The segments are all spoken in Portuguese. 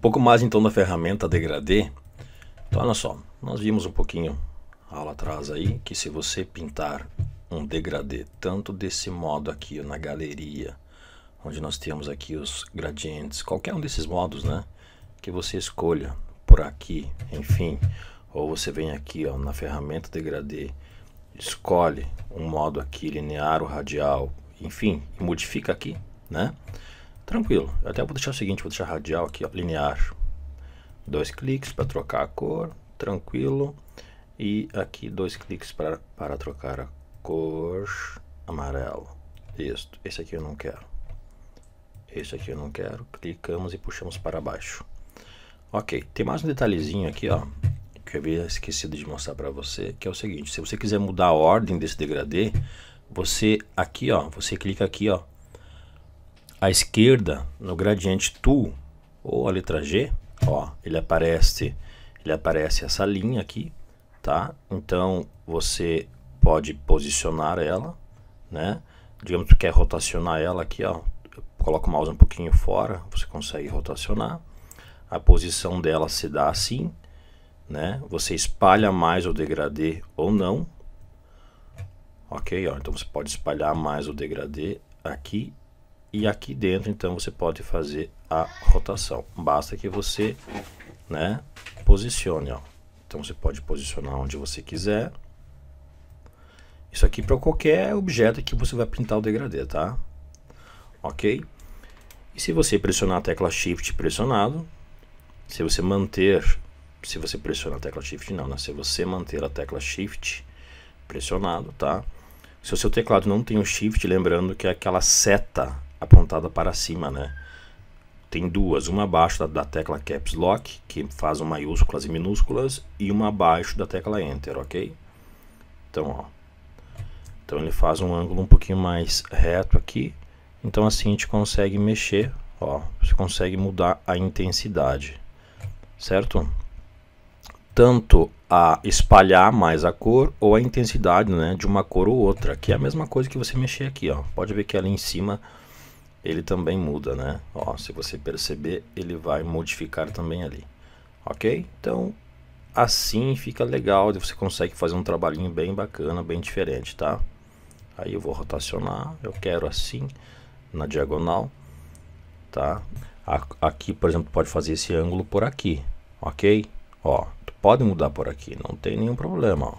pouco mais então da ferramenta degradê. Então olha só, nós vimos um pouquinho aula atrás aí que se você pintar um degradê tanto desse modo aqui na galeria, onde nós temos aqui os gradientes, qualquer um desses modos, né, que você escolha por aqui, enfim, ou você vem aqui ó, na ferramenta degradê, escolhe um modo aqui linear ou radial, enfim, e modifica aqui, né? Tranquilo. Eu até vou deixar o seguinte, vou deixar radial aqui, ó, linear. Dois cliques para trocar a cor, tranquilo. E aqui dois cliques pra, para trocar a cor amarelo. Isso, esse aqui eu não quero. Esse aqui eu não quero. Clicamos e puxamos para baixo. Ok, tem mais um detalhezinho aqui, ó, que eu havia esquecido de mostrar para você, que é o seguinte, se você quiser mudar a ordem desse degradê, você aqui, ó, você clica aqui, ó, à esquerda, no gradiente tool ou a letra G, ó, ele aparece, ele aparece essa linha aqui, tá? Então você pode posicionar ela, né? Digamos que quer rotacionar ela aqui, ó. Coloca o mouse um pouquinho fora, você consegue rotacionar. A posição dela se dá assim, né? Você espalha mais o degradê ou não. Ok, ó, então você pode espalhar mais o degradê aqui e aqui dentro, então, você pode fazer a rotação. Basta que você, né, posicione, ó. Então, você pode posicionar onde você quiser. Isso aqui para qualquer objeto que você vai pintar o degradê, tá? Ok? E se você pressionar a tecla Shift pressionado, se você manter, se você pressionar a tecla Shift não, né? Se você manter a tecla Shift pressionado, tá? Se o seu teclado não tem o Shift, lembrando que é aquela seta apontada para cima, né? Tem duas, uma abaixo da, da tecla Caps Lock, que faz um maiúsculas e minúsculas, e uma abaixo da tecla Enter, ok? Então, ó. Então ele faz um ângulo um pouquinho mais reto aqui. Então assim a gente consegue mexer, ó. Você consegue mudar a intensidade, certo? Tanto a espalhar mais a cor ou a intensidade né, de uma cor ou outra, que é a mesma coisa que você mexer aqui. Ó. Pode ver que ali em cima ele também muda, né? Ó, se você perceber, ele vai modificar também ali, ok? Então, assim fica legal, você consegue fazer um trabalhinho bem bacana, bem diferente, tá? Aí eu vou rotacionar, eu quero assim, na diagonal, tá? Aqui, por exemplo, pode fazer esse ângulo por aqui, ok? Ó, pode mudar por aqui, não tem nenhum problema, ó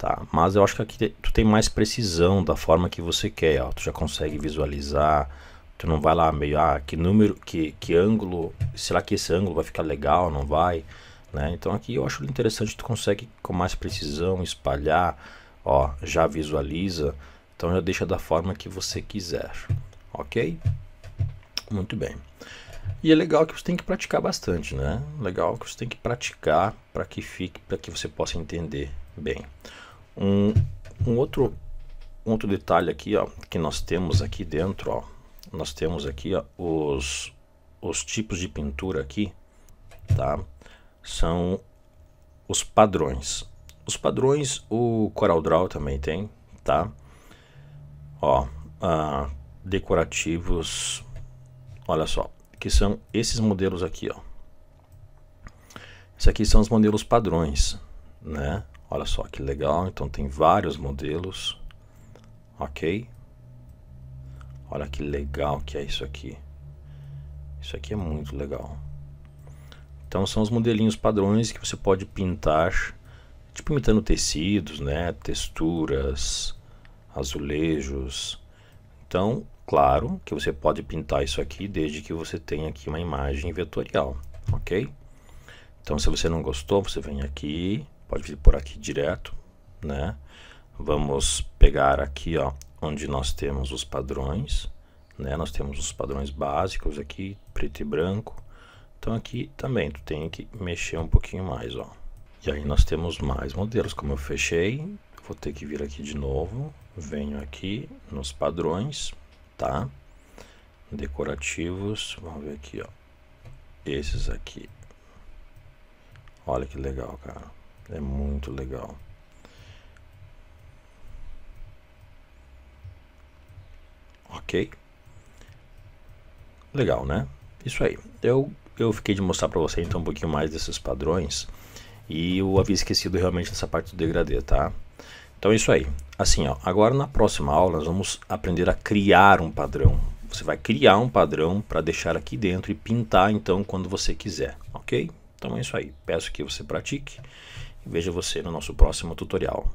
tá? Mas eu acho que aqui tu tem mais precisão da forma que você quer, ó. Tu já consegue visualizar, tu não vai lá meio, ah, que número, que, que ângulo, será que esse ângulo vai ficar legal, não vai, né? Então aqui eu acho interessante, tu consegue com mais precisão espalhar, ó, já visualiza, então já deixa da forma que você quiser, ok? Muito bem. E é legal que você tem que praticar bastante, né? Legal que você tem que praticar para que fique, para que você possa entender bem. Um, um outro um outro detalhe aqui, ó, que nós temos aqui dentro, ó, nós temos aqui ó, os os tipos de pintura aqui, tá? São os padrões. Os padrões o coral draw também tem, tá? Ó, ah, decorativos, olha só, que são esses modelos aqui, ó. Esses aqui são os modelos padrões, né? Olha só que legal, então tem vários modelos, ok? Olha que legal que é isso aqui. Isso aqui é muito legal. Então são os modelinhos padrões que você pode pintar, tipo imitando tecidos, né, texturas, azulejos. Então, claro que você pode pintar isso aqui desde que você tenha aqui uma imagem vetorial, ok? Então se você não gostou, você vem aqui, pode vir por aqui direto, né? Vamos pegar aqui, ó, onde nós temos os padrões, né? Nós temos os padrões básicos aqui, preto e branco. Então aqui também tu tem que mexer um pouquinho mais, ó. E aí nós temos mais modelos, como eu fechei, vou ter que vir aqui de novo, venho aqui nos padrões, tá? Decorativos, vamos ver aqui, ó. Esses aqui. Olha que legal, cara. É muito legal. Ok? Legal, né? Isso aí. Eu, eu fiquei de mostrar para você então um pouquinho mais desses padrões. E eu havia esquecido realmente essa parte do degradê, tá? Então é isso aí. Assim, ó, agora na próxima aula nós vamos aprender a criar um padrão. Você vai criar um padrão para deixar aqui dentro e pintar então quando você quiser, ok? Então é isso aí. Peço que você pratique Vejo você no nosso próximo tutorial.